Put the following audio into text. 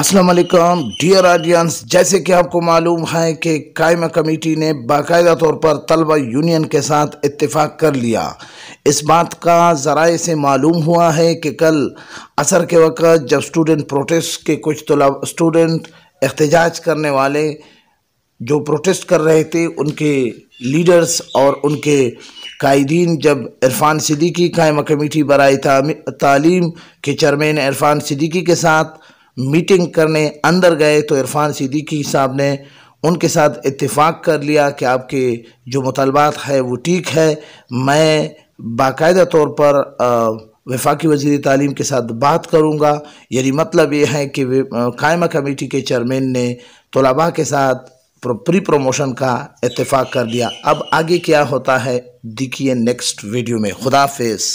Aslam dear audience जैसे कि आपको मालूम है कि कायम कमेटी ने बाकायदा तौर पर तलबा यूनियन के साथ इतफाक़ कर लिया इस बात का जरा से मालूम हुआ है कि कल असर के वक़्त जब स्टूडेंट प्रोटेस्ट के कुछ तलब स्टूडेंट एहतजाज करने वाले जो प्रोटेस्ट कर रहे थे उनके लीडर्स और उनके कायदीन जब इरफान सिद्दीकी क़ायम कमेटी बरए तालीम के चेयरमैन इरफान सिद्दीकी के साथ मीटिंग करने अंदर गए तो इरफान सिद्दीकी साहब ने उनके साथ इत्तेफाक कर लिया कि आपके जो मुतालबात है वो ठीक है मैं बाकायदा तौर पर वफाकी वजीर तालीम के साथ बात करूँगा यानी मतलब ये है कि कायमा कमेटी के चेयरमैन ने तलबा के साथ प्री प्रमोशन का इत्तेफाक कर दिया अब आगे क्या होता है देखिए नेक्स्ट वीडियो में खुदाफिज